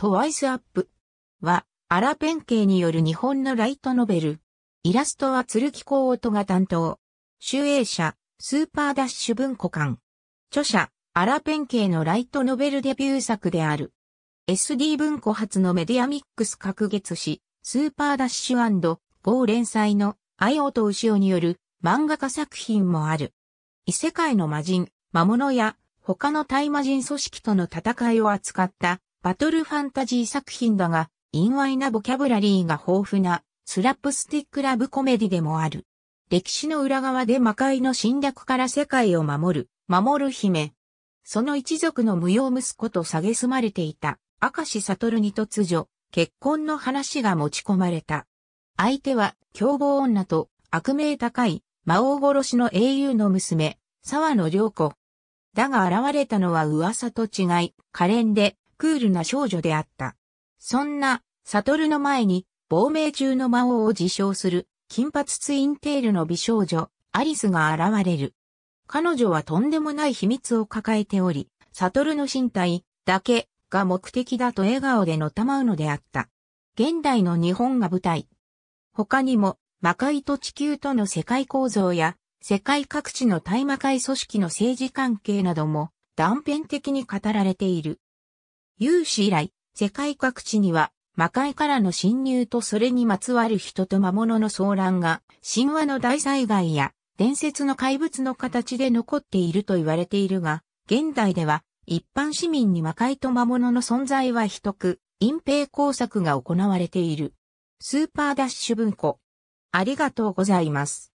トワイスアップは、アラペン系による日本のライトノベル。イラストは鶴木光音が担当。集英社、スーパーダッシュ文庫館。著者、アラペン系のライトノベルデビュー作である。SD 文庫発のメディアミックス隔月誌、スーパーダッシュ &GO 連載の愛音牛尾による漫画家作品もある。異世界の魔人、魔物や他の大魔人組織との戦いを扱ったバトルファンタジー作品だが、陰猥なボキャブラリーが豊富なスラップスティックラブコメディでもある。歴史の裏側で魔界の侵略から世界を守る、守る姫。その一族の無用息子と蔑まれていた、明石悟に突如、結婚の話が持ち込まれた。相手は、凶暴女と、悪名高い、魔王殺しの英雄の娘、沢野良子。だが現れたのは噂と違い、可憐で、クールな少女であった。そんな、悟の前に、亡命中の魔王を自称する、金髪ツインテールの美少女、アリスが現れる。彼女はとんでもない秘密を抱えており、悟の身体だけが目的だと笑顔でのたまうのであった。現代の日本が舞台。他にも、魔界と地球との世界構造や、世界各地の大魔界組織の政治関係なども断片的に語られている。有史以来、世界各地には魔界からの侵入とそれにまつわる人と魔物の騒乱が、神話の大災害や伝説の怪物の形で残っていると言われているが、現代では一般市民に魔界と魔物の存在は秘匿、隠蔽工作が行われている。スーパーダッシュ文庫。ありがとうございます。